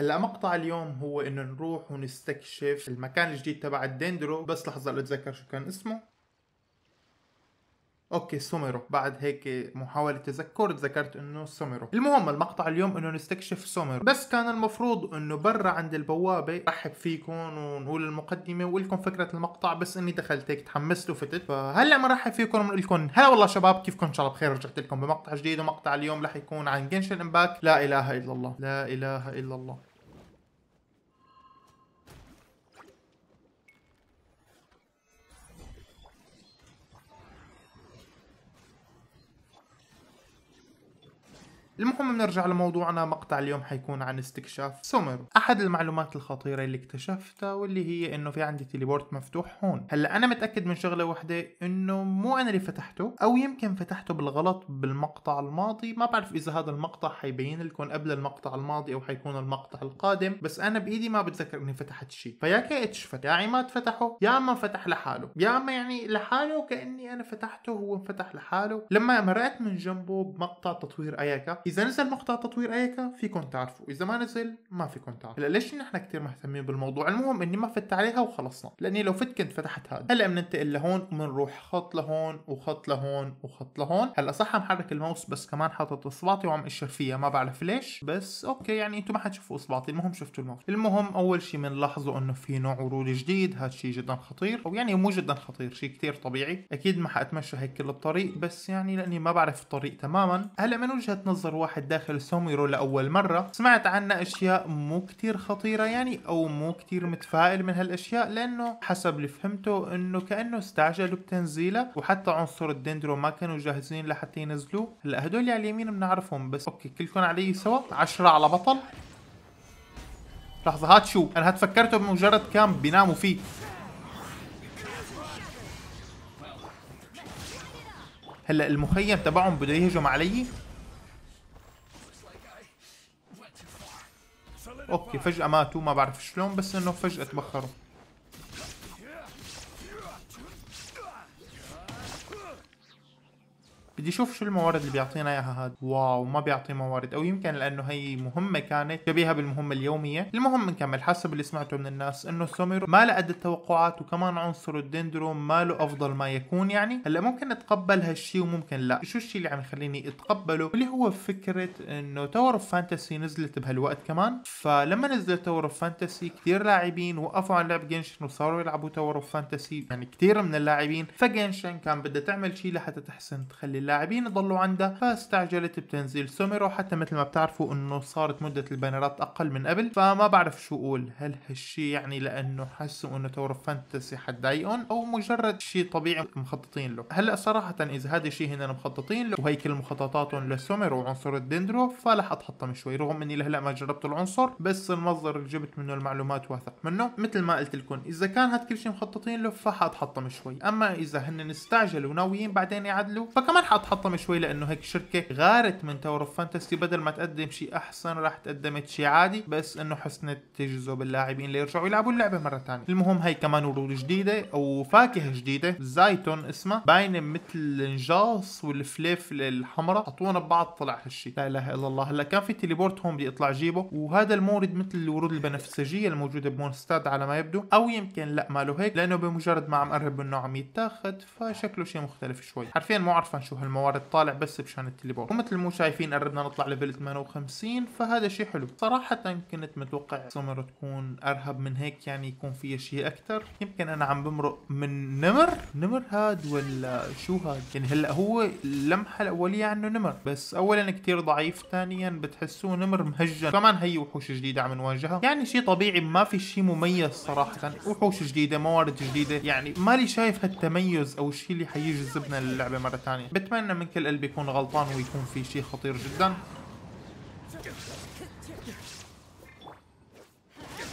هلا مقطع اليوم هو انه نروح ونستكشف المكان الجديد تبع الدندرو بس لحظه لاتذكر شو كان اسمه اوكي سوميرو بعد هيك محاولة تذكر تذكرت انه سوميرو المهم المقطع اليوم انه نستكشف سوميرو بس كان المفروض انه برا عند البوابة رحب فيكم ونقول المقدمة ولكم فكرة المقطع بس اني دخلت هيك تحمست وفتت فهلا رحب فيكم ونقول لكم هلا والله شباب كيفكم ان شاء الله بخير رجعت لكم بمقطع جديد ومقطع اليوم رح يكون عن جنشن امباك لا اله الا الله لا اله الا الله المهم بنرجع لموضوعنا مقطع اليوم حيكون عن استكشاف سومر احد المعلومات الخطيره اللي اكتشفتها واللي هي انه في عندي تيليبورت مفتوح هون هلا انا متاكد من شغله واحده انه مو انا اللي فتحته او يمكن فتحته بالغلط بالمقطع الماضي ما بعرف اذا هذا المقطع حيبين لكم قبل المقطع الماضي او حيكون المقطع القادم بس انا بايدي ما بتذكر اني فتحت شيء فيا كيتش فتح يا عماد فتحه يا اما فتح لحاله يا اما يعني لحاله كاني انا فتحته هو انفتح لحاله لما مرقت من جنبه بمقطع تطوير اياكا اذا نزل مقطع تطوير ايكا فيكم تعرفوا اذا ما نزل ما فيكم تعرفوا هلا ليش نحن كثير مهتمين بالموضوع المهم اني ما فت عليها وخلصنا لاني لو فت كنت فتحت هذا هلا بننتقل لهون وبنروح خط لهون وخط لهون وخط لهون هلا صح محرك الماوس بس كمان حاطط اصبعتي وعم اشر فيها ما بعرف ليش بس اوكي يعني انتم ما حتشوفوا اصبعتي المهم شفتوا الماوس المهم اول شيء بنلاحظوا انه في نوع عروض جديد هذا شيء جدا خطير او يعني مو جدا خطير شيء كثير طبيعي اكيد ما حاتمشى هيك كل الطريق بس يعني لاني ما بعرف الطريق تماما هلا من وجهه نظر واحد داخل سوميرو لأول مرة سمعت عنا أشياء مو كتير خطيرة يعني أو مو كتير متفائل من هالأشياء لأنه حسب اللي فهمته أنه كأنه استعجلوا بتنزيله وحتى عنصر الدندرو ما كانوا جاهزين لحتى ينزلوه هلا هدول اللي على اليمين بنعرفهم بس أوكي كلكم علي سوا عشرة على بطل لحظة هات شو أنا هات فكرته بمجرد كامب بيناموا فيه هلا المخيم تبعهم بده يهجم علي اوكي فجاه ماتوا ما بعرف شلون بس انه فجاه تبخروا بدي اشوف شو الموارد اللي بيعطينا اياها هذا واو ما بيعطي موارد او يمكن لانه هي مهمه كانت شبيهه بالمهمه اليوميه المهم نكمل حسب اللي سمعته من الناس انه سوميرو ما لقد التوقعات وكمان عنصر الدندرو له افضل ما يكون يعني هلا ممكن اتقبل هالشي وممكن لا شو الشي اللي عم يخليني اتقبله اللي هو فكره انه تاور اوف فانتسي نزلت بهالوقت كمان فلما نزلت تاور اوف فانتسي كثير لاعبين وقفوا عن لعب جنشن وصاروا يلعبوا تاور اوف فانتسي يعني كثير من اللاعبين فجنشن كان بدها تعمل شيء لحتى تحسن تخلي اللاعب اللاعبين ضلوا عندها فاستعجلت بتنزيل سوميرو حتى مثل ما بتعرفوا انه صارت مده البانرات اقل من قبل فما بعرف شو اقول هل هالشي يعني لانه حسوا انه تور فانتسي حتضايقهم او مجرد شيء طبيعي مخططين له هلا صراحه اذا هذا الشيء هنا مخططين له وهي كل مخططاتهم لسوميرو وعنصر الدندرو فلح اتحطم شوي رغم اني لهلا ما جربت العنصر بس المصدر اللي جبت منه المعلومات واثق منه مثل ما قلت لكم اذا كان هاد كل شيء مخططين له فحاتحطم شوي اما اذا هن استعجلوا وناويين بعدين يعدلوا فكمان حط تحطم شوي لانه هيك شركه غارت من تاور اوف فانتسي بدل ما تقدم شيء احسن راح تقدمت شيء عادي بس انه حسنت تجذب اللاعبين ليرجعوا يلعبوا اللعبه مره ثانيه المهم هي كمان ورود جديده او فاكهه جديده زايتون اسمها باينه مثل النجاص والفليفل الحمراء حطونا ببعض طلع هالشيء لا اله الا الله هلا كان في تليبورت هون بدي اطلع جيبه وهذا المورد مثل الورود البنفسجيه الموجوده بمونستاد على ما يبدو او يمكن لا ماله هيك لانه بمجرد ما عم قرب منه عم يتاخد فشكله شيء مختلف شوي حرفيا مو عارفان شو الموارد طالع بس بشان التليبورت ومثل مو شايفين قربنا نطلع ليفل 58 فهذا شيء حلو صراحة كنت متوقع سمر تكون ارهب من هيك يعني يكون فيها شيء اكثر يمكن انا عم بمرق من نمر نمر هاد ولا شو هاد يعني هلا هو اللمحة الاولية عنه نمر بس اولا كثير ضعيف ثانيا بتحسوه نمر مهجن كمان هي وحوش جديدة عم نواجهها يعني شيء طبيعي ما في شيء مميز صراحة وحوش جديدة موارد جديدة يعني مالي شايف هالتميز او الشيء اللي حيجذبنا للعبة مرة ثانية بتمنى اتمنى من كل قلبي يكون غلطان ويكون في شيء خطير جدا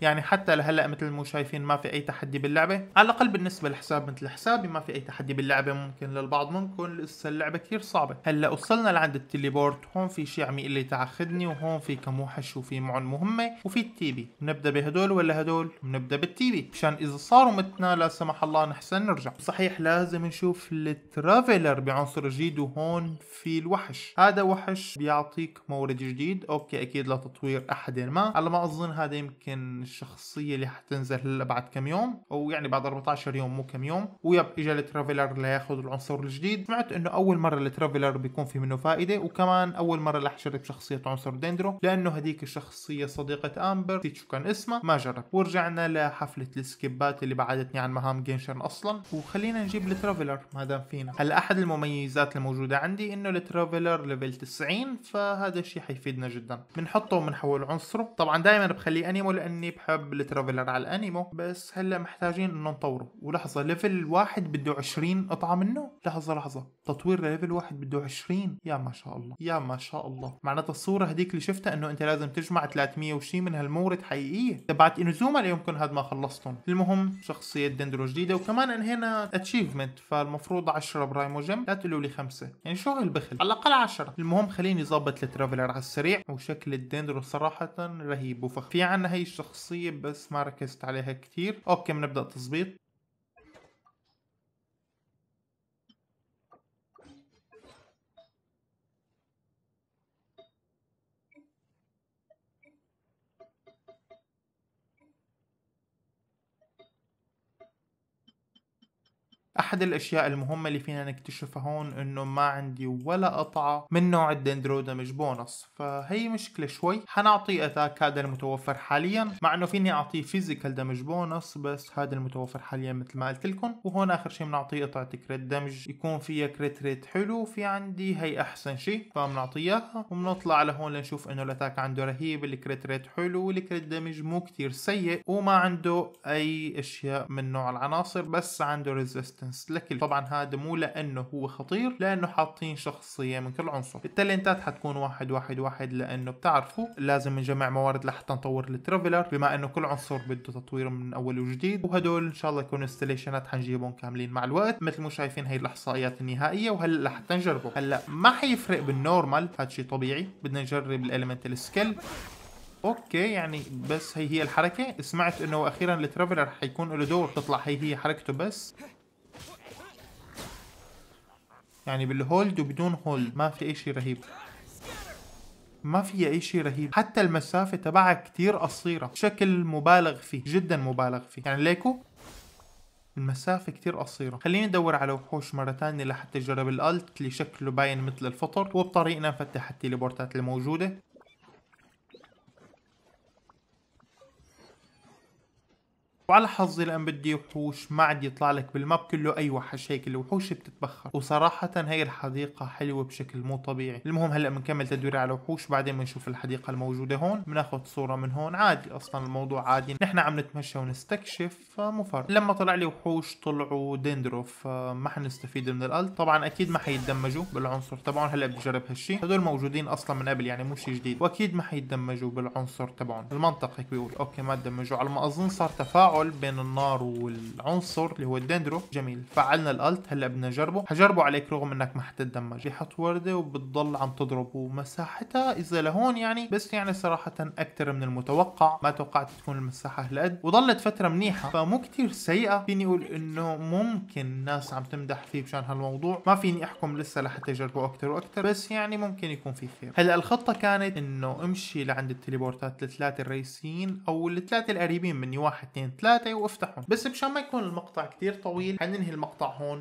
يعني حتى لهلا مثل ما شايفين ما في اي تحدي باللعبه على الاقل بالنسبه لحساب مثل حسابي ما في اي تحدي باللعبه ممكن للبعض ممكن لسه اللعبه كثير صعبه هلا وصلنا لعند التليبورت هون في شيء عم يقول لي تعاخذني وهون في كم وحش وفي معن مهمه وفي التيبي بنبدا بهدول ولا هدول بنبدا بالتيبي مشان اذا صاروا متنا لا سمح الله نحسن نرجع صحيح لازم نشوف الترافيلر بعنصر جديد وهون في الوحش هذا وحش بيعطيك مورد جديد اوكي اكيد لتطوير احد ما على ما اظن هذا يمكن الشخصيه اللي حتنزل هلا بعد كم يوم او يعني بعد 14 يوم مو كم يوم ويب اجى الترافيلر لياخذ العنصر الجديد سمعت انه اول مره الترافيلر بيكون في منه فائده وكمان اول مره رح اجرب شخصيه عنصر ديندرو لانه هذيك الشخصيه صديقه امبر نسيت شو كان اسمها ما جرب ورجعنا لحفله السكيبات اللي بعدتني عن مهام جينشن اصلا وخلينا نجيب الترافيلر ما دام فينا هلا احد المميزات الموجوده عندي انه الترافيلر ليفل 90 فهذا الشيء حيفيدنا جدا بنحطه وبنحول عنصره طبعا دائما بخليه انيمو لاني بحب الترافلر على الانيمو بس هلا محتاجين انه نطوره ولحظه ليفل واحد بده 20 قطعه منه لحظه لحظه تطوير ليفل واحد بده 20 يا ما شاء الله يا ما شاء الله معناتها الصوره هذيك اللي شفتها انه انت لازم تجمع 300 وشي من هالمورد حقيقيه تبعت انوزوما يمكن هذا ما خلصتهم المهم شخصيه دندرو جديده وكمان انهينا اتشيفمنت فالمفروض 10 برايمو جيم لا تقولوا لي خمسه يعني شو هالبخل على الاقل 10 المهم خليني ظابط الترافلر على السريع وشكل الدندرو صراحه رهيب وفخ في عنا هي الشخص شخصية بس ما ركزت عليها كتير اوكي بنبدأ تظبيط احد الاشياء المهمة اللي فينا نكتشفها هون انه ما عندي ولا قطعة من نوع الدندرو مش بونص فهي مشكلة شوي حنعطي اتاك هذا المتوفر حاليا مع انه فيني اعطيه فيزيكال دمج بونص بس هذا المتوفر حاليا مثل ما قلت لكم وهون اخر شيء بنعطيه قطعة كريت دمج يكون فيها كريت ريت حلو في عندي هي احسن شيء فبنعطيها وبنطلع لهون لنشوف انه الاتاك عنده رهيب الكريت ريت حلو والكريت دمج مو كتير سيء وما عنده اي اشياء من نوع العناصر بس عنده ريزيستنس ريزيستنس لكل طبعا هذا مو لانه هو خطير لانه حاطين شخصيه من كل عنصر التالنتات حتكون واحد واحد واحد لانه بتعرفوا لازم نجمع موارد لحتى نطور الترافلر بما انه كل عنصر بده تطوير من اول وجديد وهدول ان شاء الله يكونوا انستليشنات حنجيبهم كاملين مع الوقت مثل ما شايفين هي الاحصائيات النهائيه وهلا لحتى نجربه هلا ما حيفرق بالنورمال هذا شيء طبيعي بدنا نجرب الاليمنتال سكيل اوكي يعني بس هي هي الحركه سمعت انه اخيرا الترافلر حيكون له دور تطلع هي هي حركته بس يعني بالهولد وبدون هولد ما في اي شيء رهيب ما في اي شيء رهيب حتى المسافه تبعها كتير قصيره بشكل مبالغ فيه جدا مبالغ فيه يعني ليكو المسافة كتير قصيرة خليني ادور على وحوش مرة تانية لحتى اجرب الالت اللي شكله باين مثل الفطر وبطريقنا نفتح التليبورتات الموجودة وعلى حظي لان بدي وحوش ما عاد يطلع لك بالماب كله اي وحش هيك الوحوش بتتبخر وصراحه هي الحديقه حلوه بشكل مو طبيعي المهم هلا بنكمل تدوير على الوحوش بعدين بنشوف الحديقه الموجوده هون بناخذ صوره من هون عادي اصلا الموضوع عادي نحن عم نتمشى ونستكشف فمو فرق لما طلع لي وحوش طلعوا ديندروف آه، ما حنستفيد من الالت طبعا اكيد ما حيتدمجوا بالعنصر تبعهم هلا بجرب هالشيء هدول موجودين اصلا من قبل يعني مو شيء جديد واكيد ما حيتدمجوا بالعنصر تبعهم المنطق هيك بيقول اوكي ما تدمجوا على ما اظن صار تفاعل التفاعل بين النار والعنصر اللي هو الدندرو جميل فعلنا الالت هلا بدنا نجربه حجربه عليك رغم انك ما حتتدمج بحط ورده وبتضل عم تضرب ومساحتها اذا لهون يعني بس يعني صراحه اكثر من المتوقع ما توقعت تكون المساحه هالقد وضلت فتره منيحه فمو كثير سيئه فيني اقول انه ممكن الناس عم تمدح فيه مشان هالموضوع ما فيني احكم لسه لحتى اجربه اكثر واكثر بس يعني ممكن يكون في خير هلا الخطه كانت انه امشي لعند التليبورتات الثلاثه الرئيسيين او الثلاثه القريبين مني واحد اثنين ثلاثه ثلاثه وافتحهم بس مشان ما يكون المقطع كتير طويل حننهي المقطع هون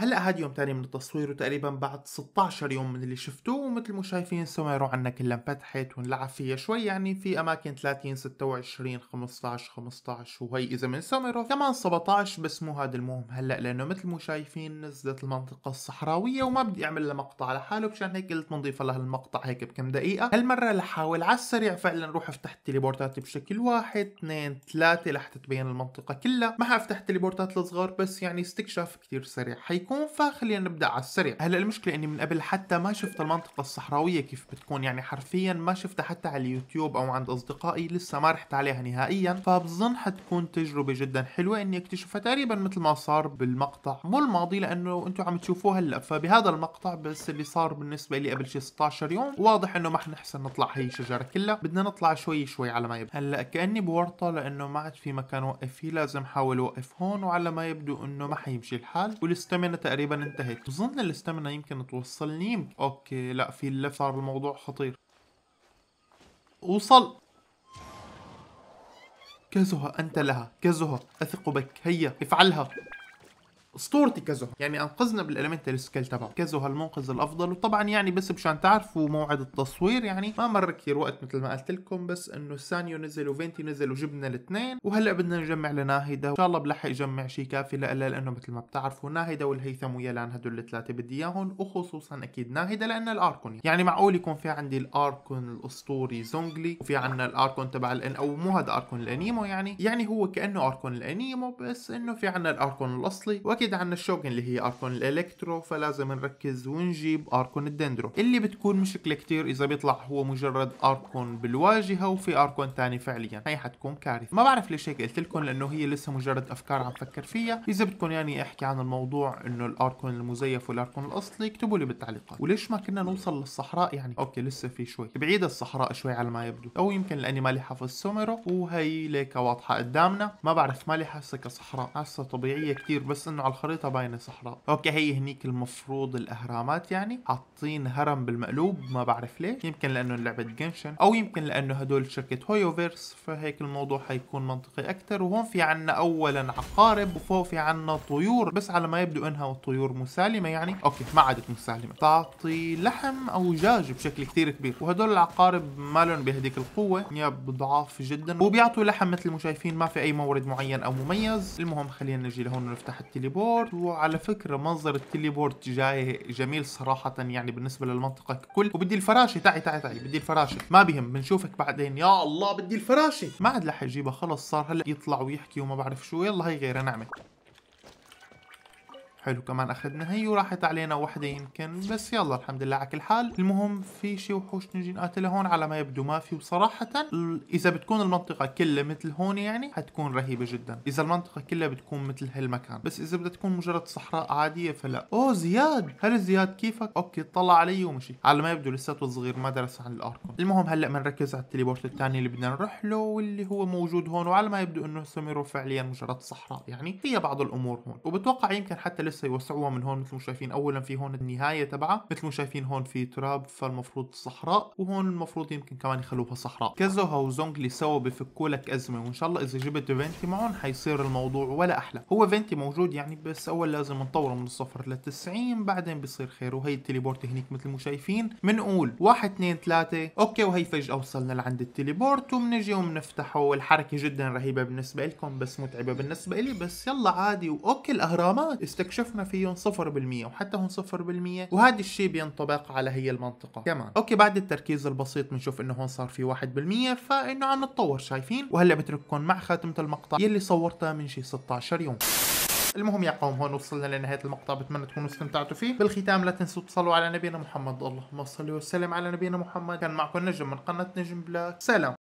هلا هاد يوم تاني من التصوير وتقريبا بعد 16 يوم من اللي شفتوه ومثل ما شايفين سوميرو عنا كلها انفتحت ونلعب فيها شوي يعني في اماكن 30 26 15 15 وهي اذا من سوميرو كمان 17 بس مو هذا المهم هلا لانه مثل ما شايفين نزلت المنطقه الصحراويه وما بدي اعمل لها مقطع لحاله مشان هيك قلت بنضيف لها المقطع هيك بكم دقيقه هالمره رح احاول على السريع فعلا روح افتح التليبورتات بشكل واحد اثنين ثلاثه لحتى تبين المنطقه كلها ما حافتح التليبورتات الصغار بس يعني استكشاف كثير سريع حيكون يكون فخلينا نبدا على السريع هلا المشكله اني من قبل حتى ما شفت المنطقه الصحراويه كيف بتكون يعني حرفيا ما شفتها حتى على اليوتيوب او عند اصدقائي لسه ما رحت عليها نهائيا فبظن حتكون تجربه جدا حلوه اني اكتشفها تقريبا مثل ما صار بالمقطع مو الماضي لانه انتم عم تشوفوه هلا فبهذا المقطع بس اللي صار بالنسبه لي قبل شي 16 يوم واضح انه ما حنحسن نطلع هي الشجره كلها بدنا نطلع شوي شوي على ما يبدو هلا كاني بورطه لانه ما عاد في مكان وقف فيه لازم احاول اوقف هون وعلى ما يبدو انه ما حيمشي الحال والاستمنة تقريبا انتهت بظن الاستمنة يمكن توصلني يمكن. اوكي لا في اللف صار الموضوع خطير وصل كزها انت لها كزها اثق بك هيا افعلها اسطورتي كازو يعني انقذنا بالاليمنتال سكيل تبعه كازو المنقذ الافضل وطبعا يعني بس مشان تعرفوا موعد التصوير يعني ما مر كثير وقت مثل ما قلت لكم بس انه سانيو نزل وفينتي نزل وجبنا الاثنين وهلا بدنا نجمع لناهيدا ان شاء الله بلحق جمع شيء كافي لألا لانه مثل ما بتعرفوا ناهيدا والهيثم ويلان هدول الثلاثه بدي اياهم وخصوصا اكيد ناهيدا لان الاركون يعني, يعني معقول يكون في عندي الاركون الاسطوري زونجلي وفي عندنا الاركون تبع الان او مو هذا اركون الانيمو يعني يعني هو كانه اركون الانيمو بس انه في عندنا الاركون الاصلي واكيد عنا الشوغن اللي هي اركون الالكترو فلازم نركز ونجيب اركون الدندرو اللي بتكون مشكله كتير اذا بيطلع هو مجرد اركون بالواجهه وفي اركون ثاني فعليا هي حتكون كارثه ما بعرف ليش هيك قلت لكم لانه هي لسه مجرد افكار عم فكر فيها اذا بدكم يعني احكي عن الموضوع انه الاركون المزيف والاركون الاصلي اكتبوا لي بالتعليقات وليش ما كنا نوصل للصحراء يعني اوكي لسه في شوي بعيد الصحراء شوي على ما يبدو او يمكن لاني مالي حافظ سوميرو وهي ليكا واضحه قدامنا ما بعرف مالي حاسه كصحراء حاسه طبيعيه كثير بس انه على الخريطة باينة صحراء اوكي هي هنيك المفروض الاهرامات يعني حاطين هرم بالمقلوب ما بعرف ليش يمكن لانه لعبة جنشن او يمكن لانه هدول شركة هويوفيرس فهيك الموضوع حيكون منطقي اكثر وهون في عنا اولا عقارب وفوق في عنا طيور بس على ما يبدو انها طيور مسالمة يعني اوكي ما عادت مسالمة تعطي لحم او دجاج بشكل كثير كبير وهدول العقارب لهم بهديك القوة يا ضعاف جدا وبيعطوا لحم مثل ما شايفين ما في اي مورد معين او مميز المهم خلينا نجي لهون ونفتح التليبور بورد وعلى فكرة منظر التلي بورد جاي جميل صراحة يعني بالنسبة للمنطقة ككل وبدي الفراشة تعي تعي تعي بدي الفراشة ما بهم بنشوفك بعدين يا الله بدي الفراشة ما عاد رح يجيبها خلص صار هلا يطلع ويحكي وما بعرف شو يلا هي غيرها نعمة حلو كمان اخذنا هي وراحت علينا وحده يمكن بس يلا الحمد لله على كل حال المهم في شي وحوش نجي نقاتلها هون على ما يبدو ما في وصراحه اذا بتكون المنطقه كلها مثل هون يعني حتكون رهيبه جدا اذا المنطقه كلها بتكون مثل هالمكان بس اذا بدها تكون مجرد صحراء عاديه فلا اوه زياد هل زياد كيفك اوكي طلع علي ومشي على ما يبدو لساته صغير ما درس عن الاركون المهم هلا بنركز على التليبورت الثاني اللي بدنا نروح له واللي هو موجود هون وعلى ما يبدو انه سميرو فعليا مجرد صحراء يعني فيها بعض الامور هون وبتوقع يمكن حتى لسه هسه يوسعوها من هون مثل ما شايفين اولا في هون النهايه تبعها مثل ما شايفين هون في تراب فالمفروض صحراء وهون المفروض يمكن كمان يخلوها صحراء كازوها اللي سوا بفكوا لك ازمه وان شاء الله اذا جبت فينتي معهم حيصير الموضوع ولا احلى هو فينتي موجود يعني بس اول لازم نطوره من الصفر ل 90 بعدين بيصير خير وهي التليبورت هنيك مثل ما شايفين بنقول 1 2 3 اوكي وهي فجاه وصلنا لعند التليبورت وبنجي وبنفتحه والحركه جدا رهيبه بالنسبه لكم بس متعبه بالنسبه لي بس يلا عادي واوكي الاهرامات استكشف شفنا فيهم 0% وحتى هون 0% وهذا الشيء بينطبق على هي المنطقة كمان اوكي بعد التركيز البسيط بنشوف انه هون صار في 1% فانه عم نتطور شايفين وهلا بترككم مع خاتمة المقطع يلي صورتها من شي 16 يوم المهم يا قوم هون وصلنا لنهايه المقطع بتمنى تكونوا استمتعتوا فيه بالختام لا تنسوا تصلوا على نبينا محمد اللهم صل وسلم على نبينا محمد كان معكم نجم من قناه نجم بلاك سلام